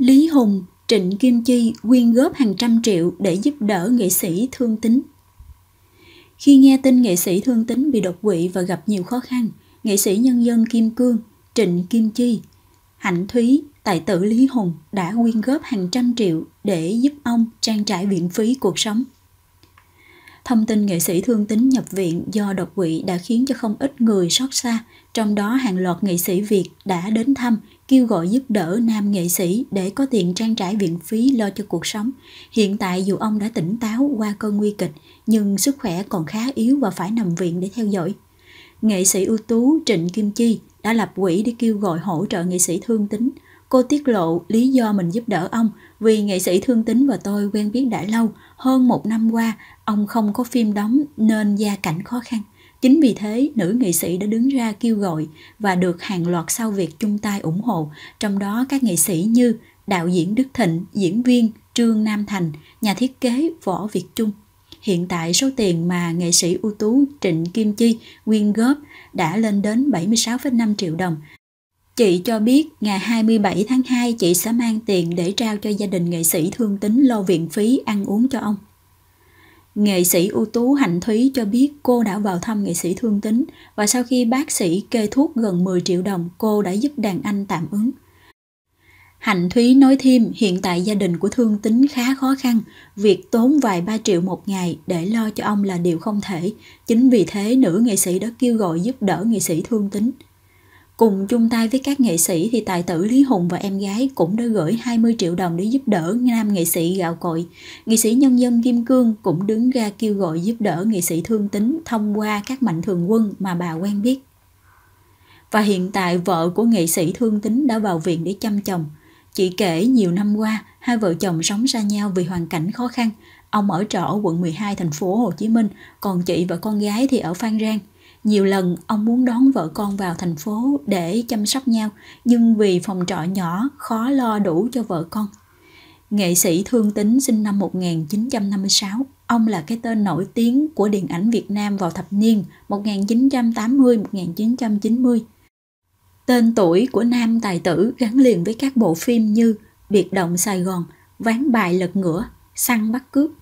Lý Hùng, Trịnh Kim Chi quyên góp hàng trăm triệu để giúp đỡ nghệ sĩ thương tính. Khi nghe tin nghệ sĩ thương tính bị đột quỵ và gặp nhiều khó khăn, nghệ sĩ nhân dân Kim Cương, Trịnh Kim Chi, Hạnh Thúy, tài tử Lý Hùng đã quyên góp hàng trăm triệu để giúp ông trang trải viện phí cuộc sống. Thông tin nghệ sĩ thương tính nhập viện do đột quỵ đã khiến cho không ít người xót xa, trong đó hàng loạt nghệ sĩ Việt đã đến thăm kêu gọi giúp đỡ nam nghệ sĩ để có tiền trang trải viện phí lo cho cuộc sống. Hiện tại dù ông đã tỉnh táo qua cơn nguy kịch, nhưng sức khỏe còn khá yếu và phải nằm viện để theo dõi. Nghệ sĩ ưu tú Trịnh Kim Chi đã lập quỹ để kêu gọi hỗ trợ nghệ sĩ thương tính. Cô tiết lộ lý do mình giúp đỡ ông vì nghệ sĩ thương tính và tôi quen biết đã lâu, hơn một năm qua, ông không có phim đóng nên gia cảnh khó khăn. Chính vì thế, nữ nghị sĩ đã đứng ra kêu gọi và được hàng loạt sau việc chung tay ủng hộ, trong đó các nghệ sĩ như đạo diễn Đức Thịnh, diễn viên Trương Nam Thành, nhà thiết kế Võ Việt Trung. Hiện tại số tiền mà nghệ sĩ ưu tú Trịnh Kim Chi quyên góp đã lên đến 76,5 triệu đồng. Chị cho biết ngày 27 tháng 2 chị sẽ mang tiền để trao cho gia đình nghệ sĩ thương tín lo viện phí ăn uống cho ông. Nghệ sĩ ưu tú Hạnh Thúy cho biết cô đã vào thăm nghệ sĩ thương tính và sau khi bác sĩ kê thuốc gần 10 triệu đồng, cô đã giúp đàn anh tạm ứng. Hạnh Thúy nói thêm hiện tại gia đình của thương tính khá khó khăn, việc tốn vài ba triệu một ngày để lo cho ông là điều không thể, chính vì thế nữ nghệ sĩ đã kêu gọi giúp đỡ nghệ sĩ thương tính. Cùng chung tay với các nghệ sĩ thì tài tử Lý Hùng và em gái cũng đã gửi 20 triệu đồng để giúp đỡ nam nghệ sĩ gạo cội. Nghệ sĩ nhân dân Kim Cương cũng đứng ra kêu gọi giúp đỡ nghệ sĩ thương tính thông qua các mạnh thường quân mà bà quen biết. Và hiện tại vợ của nghệ sĩ thương tính đã vào viện để chăm chồng. Chị kể nhiều năm qua, hai vợ chồng sống xa nhau vì hoàn cảnh khó khăn. Ông ở trọ quận 12 thành phố Hồ Chí Minh, còn chị và con gái thì ở Phan Rang – nhiều lần ông muốn đón vợ con vào thành phố để chăm sóc nhau nhưng vì phòng trọ nhỏ khó lo đủ cho vợ con Nghệ sĩ Thương Tính sinh năm 1956, ông là cái tên nổi tiếng của điện ảnh Việt Nam vào thập niên 1980-1990. Tên tuổi của nam tài tử gắn liền với các bộ phim như Biệt động Sài Gòn, Ván bài lật ngửa, Săn bắt cướp,